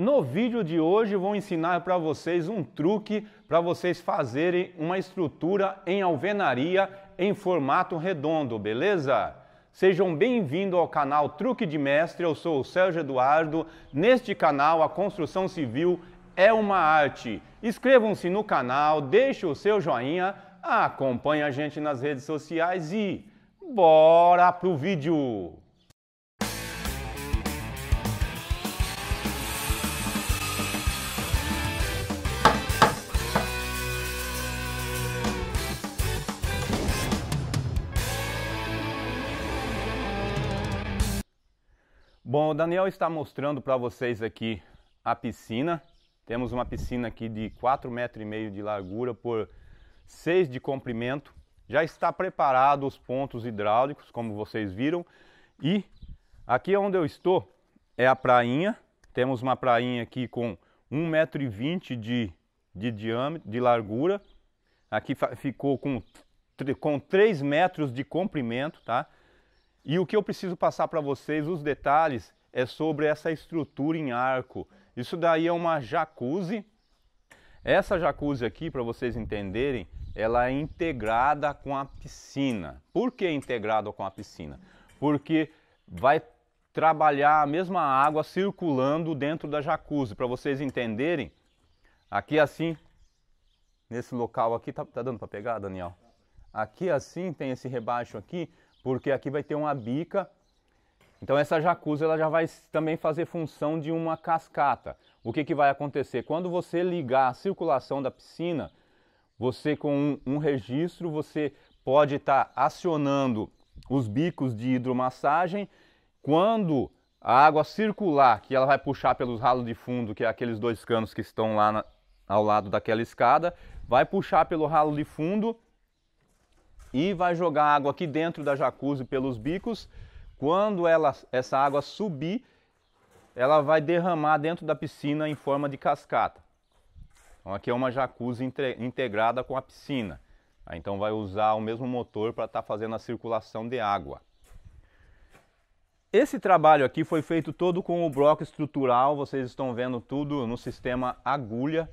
No vídeo de hoje vou ensinar para vocês um truque para vocês fazerem uma estrutura em alvenaria em formato redondo, beleza? Sejam bem-vindos ao canal Truque de Mestre, eu sou o Sérgio Eduardo. Neste canal, a construção civil é uma arte. Inscrevam-se no canal, deixe o seu joinha, acompanhe a gente nas redes sociais e bora pro vídeo! Bom, o Daniel está mostrando para vocês aqui a piscina. Temos uma piscina aqui de 4,5 metros de largura por 6 de comprimento. Já está preparado os pontos hidráulicos, como vocês viram. E aqui onde eu estou é a prainha. Temos uma prainha aqui com 1,20m de, de diâmetro, de largura. Aqui ficou com, com 3 metros de comprimento, tá? E o que eu preciso passar para vocês, os detalhes, é sobre essa estrutura em arco. Isso daí é uma jacuzzi. Essa jacuzzi aqui, para vocês entenderem, ela é integrada com a piscina. Por que integrada com a piscina? Porque vai trabalhar a mesma água circulando dentro da jacuzzi. Para vocês entenderem, aqui assim, nesse local aqui, tá, tá dando para pegar, Daniel? Aqui assim, tem esse rebaixo aqui, porque aqui vai ter uma bica. Então essa jacuzzi ela já vai também fazer função de uma cascata. O que, que vai acontecer? Quando você ligar a circulação da piscina, você com um, um registro, você pode estar tá acionando os bicos de hidromassagem. Quando a água circular, que ela vai puxar pelos ralos de fundo, que é aqueles dois canos que estão lá na, ao lado daquela escada, vai puxar pelo ralo de fundo e vai jogar água aqui dentro da jacuzzi pelos bicos. Quando ela, essa água subir, ela vai derramar dentro da piscina em forma de cascata. Então aqui é uma jacuzzi integrada com a piscina. Então vai usar o mesmo motor para estar tá fazendo a circulação de água. Esse trabalho aqui foi feito todo com o bloco estrutural, vocês estão vendo tudo no sistema agulha.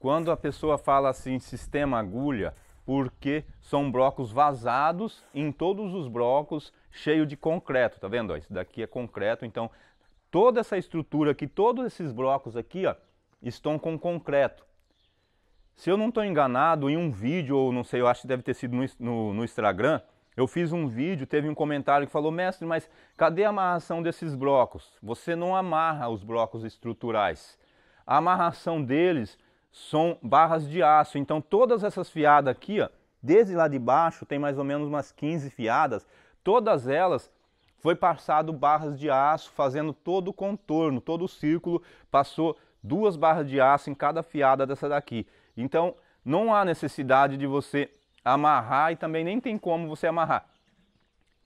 Quando a pessoa fala assim, sistema agulha, porque são blocos vazados em todos os blocos cheio de concreto, tá vendo? Isso daqui é concreto, então toda essa estrutura aqui, todos esses blocos aqui, ó, estão com concreto. Se eu não estou enganado, em um vídeo, ou não sei, eu acho que deve ter sido no, no, no Instagram, eu fiz um vídeo, teve um comentário que falou, mestre, mas cadê a amarração desses blocos? Você não amarra os blocos estruturais. A amarração deles são barras de aço. Então todas essas fiadas aqui, ó, desde lá de baixo, tem mais ou menos umas 15 fiadas, todas elas foi passado barras de aço, fazendo todo o contorno, todo o círculo, passou duas barras de aço em cada fiada dessa daqui. Então não há necessidade de você amarrar e também nem tem como você amarrar.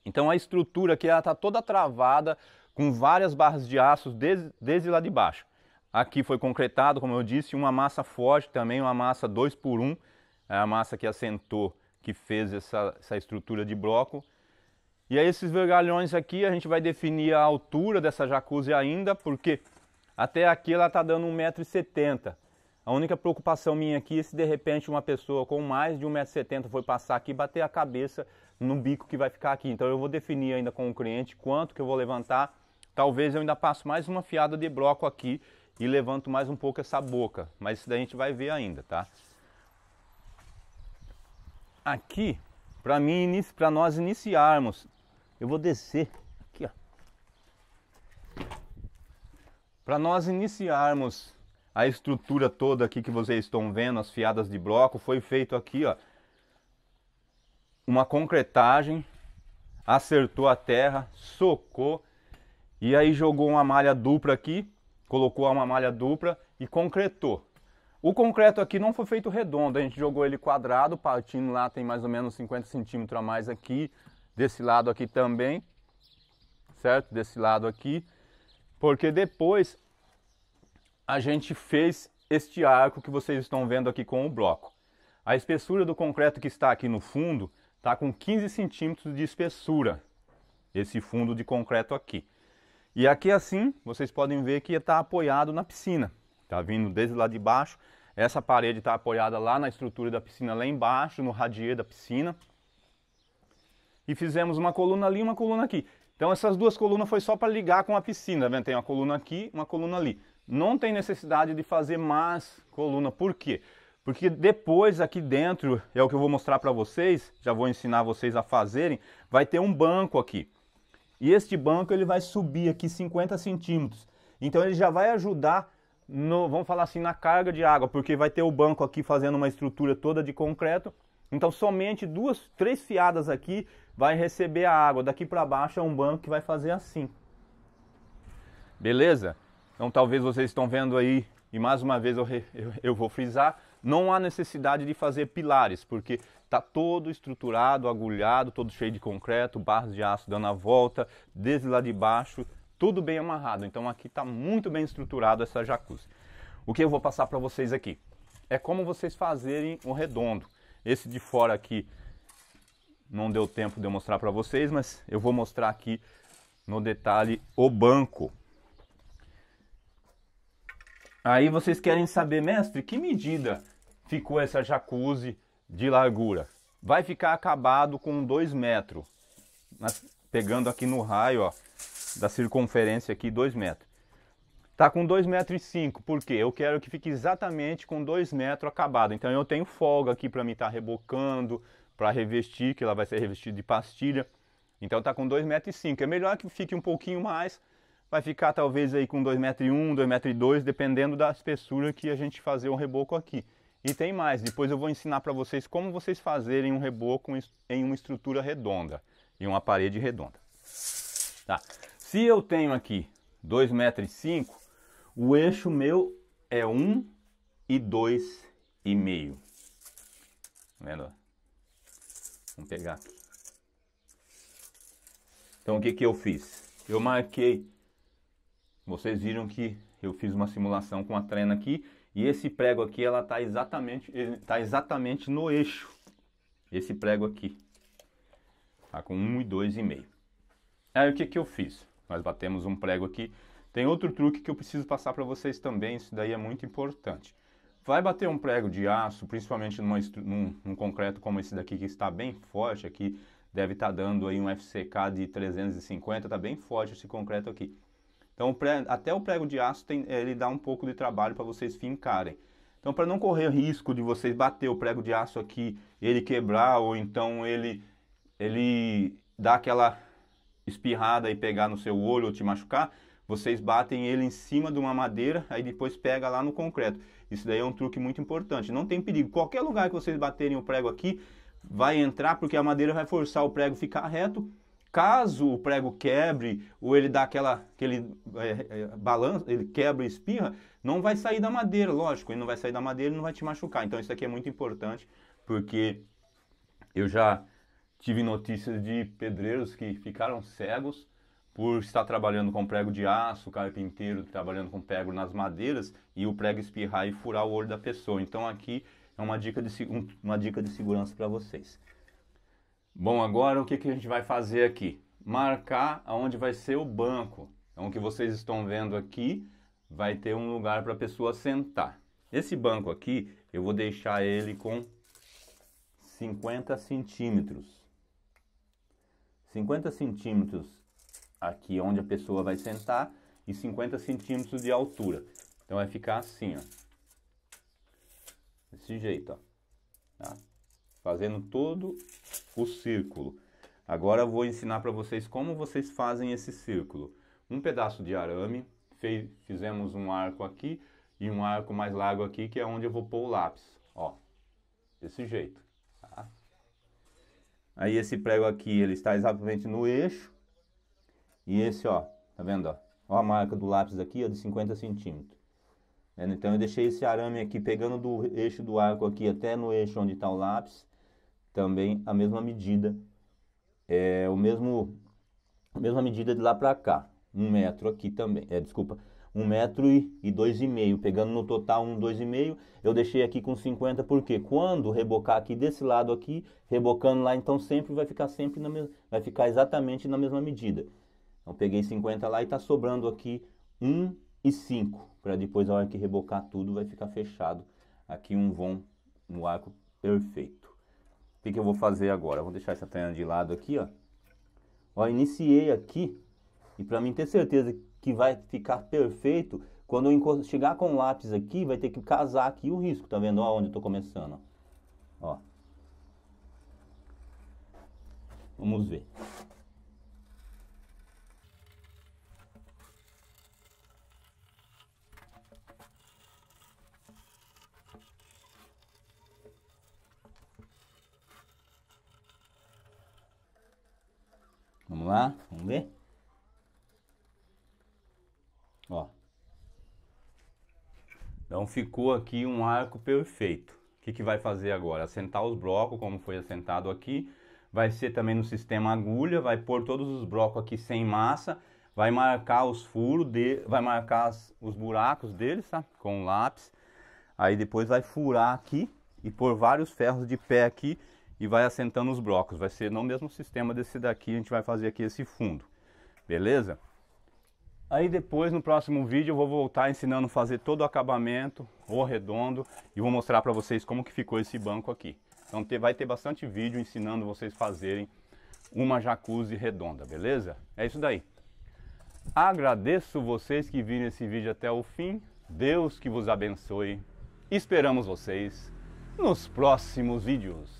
Então a estrutura aqui está toda travada com várias barras de aço desde, desde lá de baixo. Aqui foi concretado, como eu disse, uma massa forte também, uma massa 2 por 1 é a massa que assentou, que fez essa, essa estrutura de bloco. E aí esses vergalhões aqui, a gente vai definir a altura dessa jacuzzi ainda, porque até aqui ela está dando 1,70m. A única preocupação minha aqui é se de repente uma pessoa com mais de 1,70m foi passar aqui e bater a cabeça no bico que vai ficar aqui. Então eu vou definir ainda com o cliente quanto que eu vou levantar. Talvez eu ainda passe mais uma fiada de bloco aqui e levanto mais um pouco essa boca, mas isso daí a gente vai ver ainda, tá? Aqui, para mim, para nós iniciarmos, eu vou descer aqui, ó. Para nós iniciarmos a estrutura toda aqui que vocês estão vendo, as fiadas de bloco, foi feito aqui, ó, uma concretagem, acertou a terra, socou e aí jogou uma malha dupla aqui colocou uma malha dupla e concretou. O concreto aqui não foi feito redondo, a gente jogou ele quadrado, partindo lá tem mais ou menos 50 centímetros a mais aqui, desse lado aqui também, certo? Desse lado aqui, porque depois a gente fez este arco que vocês estão vendo aqui com o bloco. A espessura do concreto que está aqui no fundo está com 15 centímetros de espessura, esse fundo de concreto aqui. E aqui assim, vocês podem ver que está apoiado na piscina. Está vindo desde lá de baixo. Essa parede está apoiada lá na estrutura da piscina, lá embaixo, no radier da piscina. E fizemos uma coluna ali e uma coluna aqui. Então essas duas colunas foi só para ligar com a piscina. Tá Tem uma coluna aqui, uma coluna ali. Não tem necessidade de fazer mais coluna. Por quê? Porque depois aqui dentro, é o que eu vou mostrar para vocês, já vou ensinar vocês a fazerem, vai ter um banco aqui. E este banco ele vai subir aqui 50 centímetros. Então ele já vai ajudar, no, vamos falar assim, na carga de água, porque vai ter o banco aqui fazendo uma estrutura toda de concreto. Então somente duas, três fiadas aqui vai receber a água. Daqui para baixo é um banco que vai fazer assim. Beleza? Então talvez vocês estão vendo aí e mais uma vez eu, re, eu, eu vou frisar, não há necessidade de fazer pilares, porque está todo estruturado, agulhado, todo cheio de concreto, barras de aço dando a volta, desde lá de baixo, tudo bem amarrado. Então aqui está muito bem estruturado essa jacuzzi. O que eu vou passar para vocês aqui é como vocês fazerem o redondo. Esse de fora aqui não deu tempo de eu mostrar para vocês, mas eu vou mostrar aqui no detalhe o banco. Aí vocês querem saber, mestre, que medida ficou essa jacuzzi de largura? Vai ficar acabado com 2 metros. Né? pegando aqui no raio ó, da circunferência aqui, 2 metros. Tá com 2,5 metros, e cinco, porque eu quero que fique exatamente com 2 metros acabado. Então eu tenho folga aqui para me estar tá rebocando, para revestir, que ela vai ser revestida de pastilha. Então tá com 2,5 metros. E cinco. É melhor que fique um pouquinho mais vai ficar talvez aí com 2,1m, 2,2m, dependendo da espessura que a gente fazer um reboco aqui. E tem mais, depois eu vou ensinar para vocês como vocês fazerem um reboco em uma estrutura redonda, em uma parede redonda. Tá. Se eu tenho aqui 2,5m, o eixo meu é 1 e 2,5. Tá vendo? Vamos pegar aqui. Então o que, que eu fiz? Eu marquei vocês viram que eu fiz uma simulação com a trena aqui e esse prego aqui ela está exatamente, tá exatamente no eixo. Esse prego aqui. Tá com um e meio Aí o que, que eu fiz? Nós batemos um prego aqui. Tem outro truque que eu preciso passar para vocês também, isso daí é muito importante. Vai bater um prego de aço, principalmente numa, num, num concreto como esse daqui que está bem forte aqui, deve estar tá dando aí um FCK de 350, está bem forte esse concreto aqui. Então, até o prego de aço tem, eh, ele dá um pouco de trabalho para vocês fincarem. Então, para não correr risco de vocês bater o prego de aço aqui, ele quebrar ou então ele ele dar aquela espirrada e pegar no seu olho ou te machucar, vocês batem ele em cima de uma madeira, aí depois pega lá no concreto. Isso daí é um truque muito importante. Não tem perigo. Qualquer lugar que vocês baterem o prego aqui, vai entrar porque a madeira vai forçar o prego ficar reto Caso o prego quebre ou ele dá aquela aquele é, é, ele quebra e espirra, não vai sair da madeira, lógico, ele não vai sair da madeira, ele não vai te machucar. Então isso aqui é muito importante porque eu já tive notícias de pedreiros que ficaram cegos por estar trabalhando com prego de aço, carpinteiro trabalhando com prego nas madeiras e o prego espirrar e furar o olho da pessoa. Então aqui é uma dica de, uma dica de segurança para vocês. Bom, agora o que, que a gente vai fazer aqui? Marcar aonde vai ser o banco. Então, o que vocês estão vendo aqui vai ter um lugar para a pessoa sentar. Esse banco aqui, eu vou deixar ele com 50 centímetros. 50 centímetros aqui onde a pessoa vai sentar e 50 centímetros de altura. Então vai ficar assim, ó. Desse jeito, ó. Tá? Fazendo todo o círculo. Agora eu vou ensinar para vocês como vocês fazem esse círculo. Um pedaço de arame, fizemos um arco aqui e um arco mais largo aqui, que é onde eu vou pôr o lápis. Ó, desse jeito. Tá? Aí esse prego aqui, ele está exatamente no eixo. E esse, ó, tá vendo, ó? Ó a marca do lápis aqui, ó, de 50 centímetros. Tá então eu deixei esse arame aqui pegando do eixo do arco aqui até no eixo onde está o lápis também a mesma medida, é o mesmo, a mesma medida de lá para cá, um metro aqui também, é, desculpa, um metro e, e dois e meio, pegando no total um dois e meio, eu deixei aqui com 50, porque quando rebocar aqui desse lado aqui, rebocando lá, então sempre vai ficar sempre na mesma, vai ficar exatamente na mesma medida. Então peguei 50 lá e está sobrando aqui um e cinco para depois a hora que rebocar tudo vai ficar fechado aqui um vão no arco perfeito que, que eu vou fazer agora? vou deixar essa treina de lado aqui, ó. Ó, iniciei aqui. E para mim ter certeza que vai ficar perfeito, quando eu chegar com o lápis aqui, vai ter que casar aqui o risco, tá vendo? Ó, onde eu tô começando, ó. Vamos ver. lá, vamos ver? Ó. Então ficou aqui um arco perfeito. O que, que vai fazer agora? Assentar os blocos, como foi assentado aqui. Vai ser também no sistema agulha, vai pôr todos os blocos aqui sem massa. Vai marcar os furos, de, vai marcar os buracos deles, tá? Com lápis. Aí depois vai furar aqui e pôr vários ferros de pé aqui e vai assentando os blocos. Vai ser no mesmo sistema desse daqui, a gente vai fazer aqui esse fundo, beleza? Aí depois, no próximo vídeo, eu vou voltar ensinando a fazer todo o acabamento, o redondo, e vou mostrar para vocês como que ficou esse banco aqui. Então ter, vai ter bastante vídeo ensinando vocês fazerem uma jacuzzi redonda, beleza? É isso daí. Agradeço vocês que viram esse vídeo até o fim. Deus que vos abençoe. Esperamos vocês nos próximos vídeos.